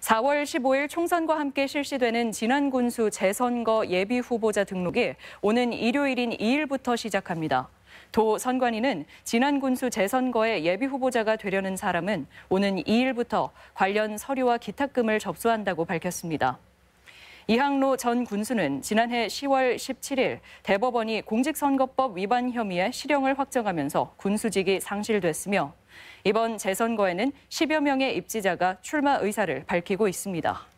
4월 15일 총선과 함께 실시되는 진안군수 재선거 예비 후보자 등록이 오는 일요일인 2일부터 시작합니다. 도 선관위는 진안군수 재선거의 예비 후보자가 되려는 사람은 오는 2일부터 관련 서류와 기탁금을 접수한다고 밝혔습니다. 이항로 전 군수는 지난해 10월 17일 대법원이 공직선거법 위반 혐의의 실형을 확정하면서 군수직이 상실됐으며 이번 재선거에는 10여 명의 입지자가 출마 의사를 밝히고 있습니다.